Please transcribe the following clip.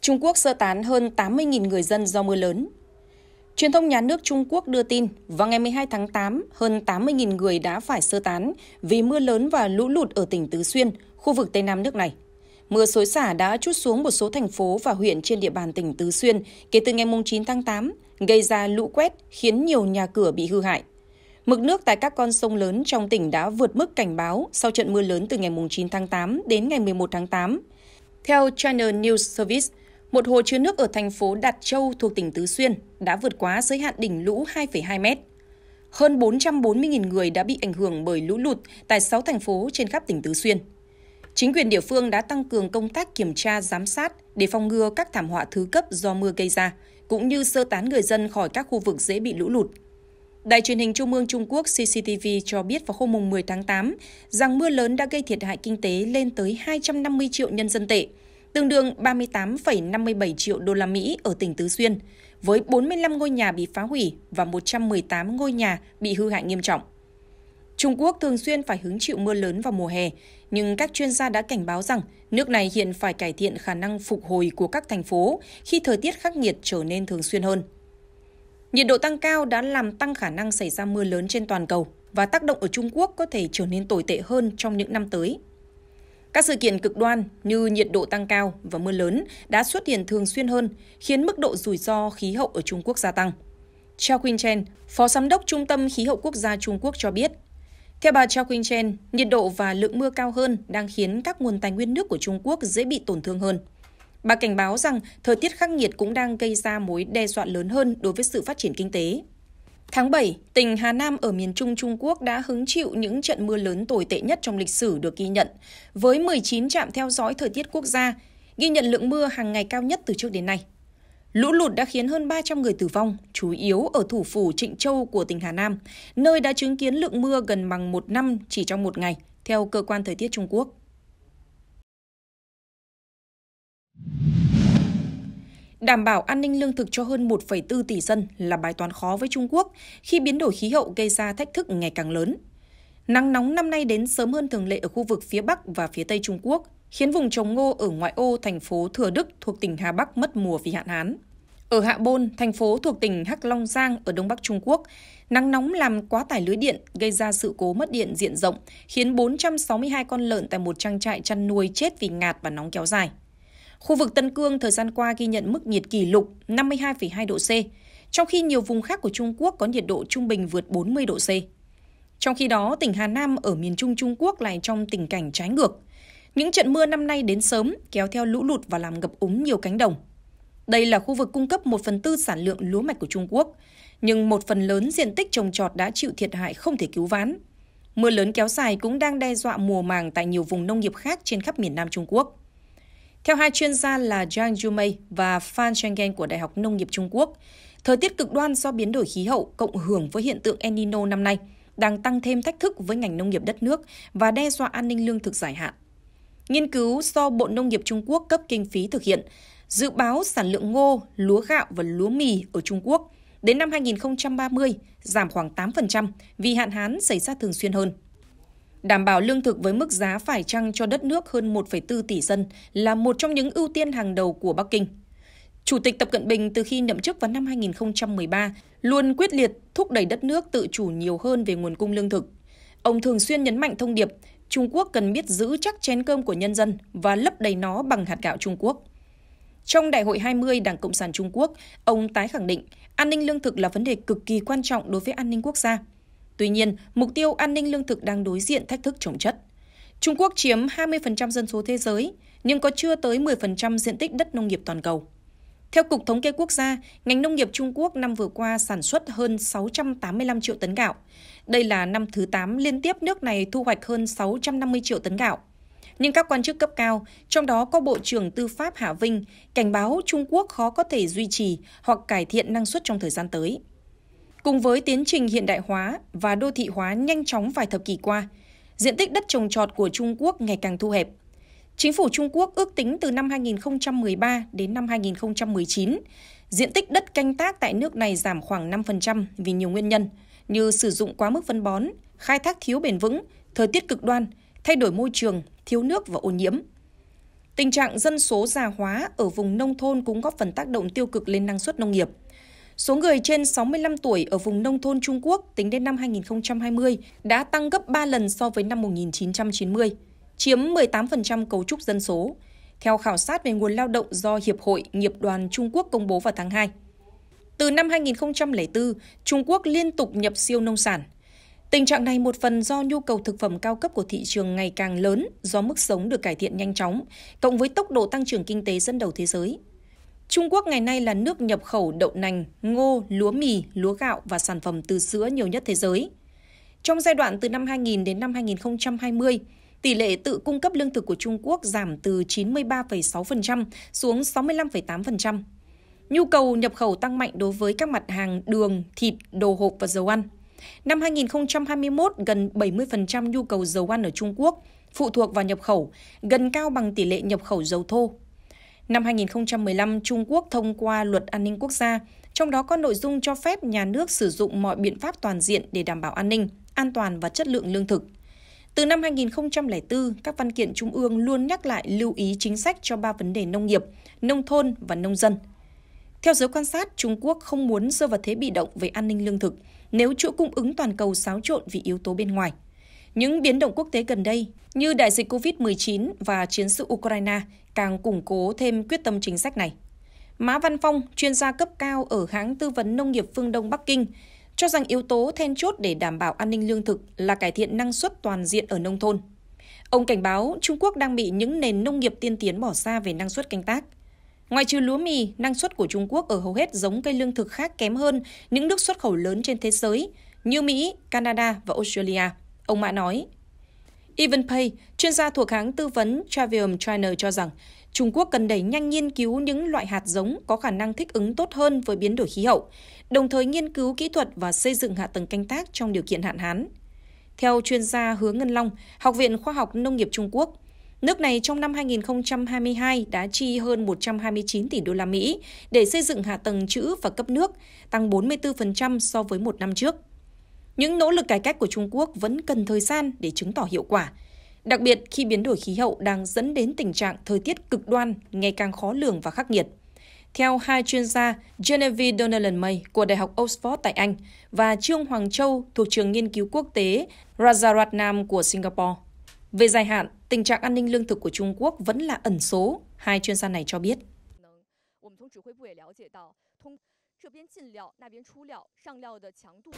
Trung Quốc sơ tán hơn 80.000 người dân do mưa lớn. Truyền thông nhà nước Trung Quốc đưa tin, vào ngày 12 tháng 8, hơn 80.000 người đã phải sơ tán vì mưa lớn và lũ lụt ở tỉnh Tứ Xuyên, khu vực Tây Nam nước này. Mưa xối xả đã chút xuống một số thành phố và huyện trên địa bàn tỉnh Tứ Xuyên kể từ ngày 9 tháng 8, gây ra lũ quét khiến nhiều nhà cửa bị hư hại. Mực nước tại các con sông lớn trong tỉnh đã vượt mức cảnh báo sau trận mưa lớn từ ngày 9 tháng 8 đến ngày 11 tháng 8. Theo China News Service, một hồ chứa nước ở thành phố Đạt Châu thuộc tỉnh Tứ Xuyên đã vượt quá giới hạn đỉnh lũ 2,2 mét. Hơn 440.000 người đã bị ảnh hưởng bởi lũ lụt tại 6 thành phố trên khắp tỉnh Tứ Xuyên. Chính quyền địa phương đã tăng cường công tác kiểm tra, giám sát để phòng ngừa các thảm họa thứ cấp do mưa gây ra, cũng như sơ tán người dân khỏi các khu vực dễ bị lũ lụt. Đài truyền hình Trung ương Trung Quốc CCTV cho biết vào hôm 10 tháng 8 rằng mưa lớn đã gây thiệt hại kinh tế lên tới 250 triệu nhân dân tệ, tương đương 38,57 triệu đô la Mỹ ở tỉnh Tứ Xuyên, với 45 ngôi nhà bị phá hủy và 118 ngôi nhà bị hư hại nghiêm trọng. Trung Quốc thường xuyên phải hứng chịu mưa lớn vào mùa hè, nhưng các chuyên gia đã cảnh báo rằng nước này hiện phải cải thiện khả năng phục hồi của các thành phố khi thời tiết khắc nghiệt trở nên thường xuyên hơn. Nhiệt độ tăng cao đã làm tăng khả năng xảy ra mưa lớn trên toàn cầu và tác động ở Trung Quốc có thể trở nên tồi tệ hơn trong những năm tới. Các sự kiện cực đoan như nhiệt độ tăng cao và mưa lớn đã xuất hiện thường xuyên hơn, khiến mức độ rủi ro khí hậu ở Trung Quốc gia tăng. Chao Quing Chen, Phó Giám đốc Trung tâm Khí hậu Quốc gia Trung Quốc cho biết, theo bà Chao Quing Chen, nhiệt độ và lượng mưa cao hơn đang khiến các nguồn tài nguyên nước của Trung Quốc dễ bị tổn thương hơn. Bà cảnh báo rằng thời tiết khắc nghiệt cũng đang gây ra mối đe dọa lớn hơn đối với sự phát triển kinh tế. Tháng 7, tỉnh Hà Nam ở miền Trung Trung Quốc đã hứng chịu những trận mưa lớn tồi tệ nhất trong lịch sử được ghi nhận, với 19 trạm theo dõi thời tiết quốc gia, ghi nhận lượng mưa hàng ngày cao nhất từ trước đến nay. Lũ lụt đã khiến hơn 300 người tử vong, chủ yếu ở thủ phủ Trịnh Châu của tỉnh Hà Nam, nơi đã chứng kiến lượng mưa gần bằng một năm chỉ trong một ngày, theo Cơ quan Thời tiết Trung Quốc. Đảm bảo an ninh lương thực cho hơn 1,4 tỷ dân là bài toán khó với Trung Quốc khi biến đổi khí hậu gây ra thách thức ngày càng lớn. Nắng nóng năm nay đến sớm hơn thường lệ ở khu vực phía Bắc và phía Tây Trung Quốc, khiến vùng trồng ngô ở ngoại ô thành phố Thừa Đức thuộc tỉnh Hà Bắc mất mùa vì hạn hán. Ở Hạ Bôn, thành phố thuộc tỉnh Hắc Long Giang ở Đông Bắc Trung Quốc, nắng nóng làm quá tải lưới điện, gây ra sự cố mất điện diện rộng, khiến 462 con lợn tại một trang trại chăn nuôi chết vì ngạt và nóng kéo dài. Khu vực Tân Cương thời gian qua ghi nhận mức nhiệt kỷ lục 52,2 độ C, trong khi nhiều vùng khác của Trung Quốc có nhiệt độ trung bình vượt 40 độ C. Trong khi đó, tỉnh Hà Nam ở miền Trung Trung Quốc lại trong tình cảnh trái ngược. Những trận mưa năm nay đến sớm kéo theo lũ lụt và làm ngập úng nhiều cánh đồng. Đây là khu vực cung cấp 1 phần tư sản lượng lúa mạch của Trung Quốc, nhưng một phần lớn diện tích trồng trọt đã chịu thiệt hại không thể cứu vãn. Mưa lớn kéo dài cũng đang đe dọa mùa màng tại nhiều vùng nông nghiệp khác trên khắp miền Nam Trung Quốc. Theo hai chuyên gia là Zhang Jumei và Fan Chenggen của Đại học Nông nghiệp Trung Quốc, thời tiết cực đoan do biến đổi khí hậu cộng hưởng với hiện tượng El Nino năm nay đang tăng thêm thách thức với ngành nông nghiệp đất nước và đe dọa an ninh lương thực dài hạn. Nghiên cứu do Bộ Nông nghiệp Trung Quốc cấp kinh phí thực hiện dự báo sản lượng ngô, lúa gạo và lúa mì ở Trung Quốc đến năm 2030 giảm khoảng 8% vì hạn hán xảy ra thường xuyên hơn. Đảm bảo lương thực với mức giá phải chăng cho đất nước hơn 1,4 tỷ dân là một trong những ưu tiên hàng đầu của Bắc Kinh. Chủ tịch Tập Cận Bình từ khi nhậm chức vào năm 2013 luôn quyết liệt thúc đẩy đất nước tự chủ nhiều hơn về nguồn cung lương thực. Ông thường xuyên nhấn mạnh thông điệp Trung Quốc cần biết giữ chắc chén cơm của nhân dân và lấp đầy nó bằng hạt gạo Trung Quốc. Trong Đại hội 20 Đảng Cộng sản Trung Quốc, ông tái khẳng định an ninh lương thực là vấn đề cực kỳ quan trọng đối với an ninh quốc gia – Tuy nhiên, mục tiêu an ninh lương thực đang đối diện thách thức chồng chất. Trung Quốc chiếm 20% dân số thế giới, nhưng có chưa tới 10% diện tích đất nông nghiệp toàn cầu. Theo Cục Thống kê Quốc gia, ngành nông nghiệp Trung Quốc năm vừa qua sản xuất hơn 685 triệu tấn gạo. Đây là năm thứ 8 liên tiếp nước này thu hoạch hơn 650 triệu tấn gạo. Nhưng các quan chức cấp cao, trong đó có Bộ trưởng Tư pháp Hạ Vinh, cảnh báo Trung Quốc khó có thể duy trì hoặc cải thiện năng suất trong thời gian tới. Cùng với tiến trình hiện đại hóa và đô thị hóa nhanh chóng vài thập kỷ qua, diện tích đất trồng trọt của Trung Quốc ngày càng thu hẹp. Chính phủ Trung Quốc ước tính từ năm 2013 đến năm 2019, diện tích đất canh tác tại nước này giảm khoảng 5% vì nhiều nguyên nhân như sử dụng quá mức phân bón, khai thác thiếu bền vững, thời tiết cực đoan, thay đổi môi trường, thiếu nước và ô nhiễm. Tình trạng dân số già hóa ở vùng nông thôn cũng góp phần tác động tiêu cực lên năng suất nông nghiệp – Số người trên 65 tuổi ở vùng nông thôn Trung Quốc tính đến năm 2020 đã tăng gấp 3 lần so với năm 1990, chiếm 18% cấu trúc dân số, theo khảo sát về nguồn lao động do Hiệp hội Nghiệp đoàn Trung Quốc công bố vào tháng 2. Từ năm 2004, Trung Quốc liên tục nhập siêu nông sản. Tình trạng này một phần do nhu cầu thực phẩm cao cấp của thị trường ngày càng lớn do mức sống được cải thiện nhanh chóng, cộng với tốc độ tăng trưởng kinh tế dẫn đầu thế giới. Trung Quốc ngày nay là nước nhập khẩu đậu nành, ngô, lúa mì, lúa gạo và sản phẩm từ sữa nhiều nhất thế giới. Trong giai đoạn từ năm 2000 đến năm 2020, tỷ lệ tự cung cấp lương thực của Trung Quốc giảm từ 93,6% xuống 65,8%. Nhu cầu nhập khẩu tăng mạnh đối với các mặt hàng đường, thịt, đồ hộp và dầu ăn. Năm 2021, gần 70% nhu cầu dầu ăn ở Trung Quốc phụ thuộc vào nhập khẩu, gần cao bằng tỷ lệ nhập khẩu dầu thô Năm 2015, Trung Quốc thông qua Luật An ninh Quốc gia, trong đó có nội dung cho phép nhà nước sử dụng mọi biện pháp toàn diện để đảm bảo an ninh, an toàn và chất lượng lương thực. Từ năm 2004, các văn kiện trung ương luôn nhắc lại lưu ý chính sách cho ba vấn đề nông nghiệp, nông thôn và nông dân. Theo giới quan sát, Trung Quốc không muốn rơi vào thế bị động về an ninh lương thực nếu chuỗi cung ứng toàn cầu xáo trộn vì yếu tố bên ngoài. Những biến động quốc tế gần đây như đại dịch COVID-19 và chiến sự Ukraine càng củng cố thêm quyết tâm chính sách này. Mã Văn Phong, chuyên gia cấp cao ở hãng tư vấn nông nghiệp phương Đông Bắc Kinh, cho rằng yếu tố then chốt để đảm bảo an ninh lương thực là cải thiện năng suất toàn diện ở nông thôn. Ông cảnh báo Trung Quốc đang bị những nền nông nghiệp tiên tiến bỏ xa về năng suất canh tác. Ngoài trừ lúa mì, năng suất của Trung Quốc ở hầu hết giống cây lương thực khác kém hơn những nước xuất khẩu lớn trên thế giới như Mỹ, Canada và Australia. Ông Mã nói. Pay, chuyên gia thuộc hãng tư vấn Travium China cho rằng Trung Quốc cần đẩy nhanh nghiên cứu những loại hạt giống có khả năng thích ứng tốt hơn với biến đổi khí hậu, đồng thời nghiên cứu kỹ thuật và xây dựng hạ tầng canh tác trong điều kiện hạn hán. Theo chuyên gia Hứa Ngân Long, Học viện Khoa học Nông nghiệp Trung Quốc, nước này trong năm 2022 đã chi hơn 129 tỷ đô la Mỹ để xây dựng hạ tầng chữ và cấp nước, tăng 44% so với một năm trước. Những nỗ lực cải cách của Trung Quốc vẫn cần thời gian để chứng tỏ hiệu quả, đặc biệt khi biến đổi khí hậu đang dẫn đến tình trạng thời tiết cực đoan ngày càng khó lường và khắc nghiệt. Theo hai chuyên gia Genevieve Donnellan May của Đại học Oxford tại Anh và Trương Hoàng Châu thuộc trường nghiên cứu quốc tế Rajaratnam của Singapore. Về dài hạn, tình trạng an ninh lương thực của Trung Quốc vẫn là ẩn số, hai chuyên gia này cho biết. 这边进料，那边出料，上料的强度。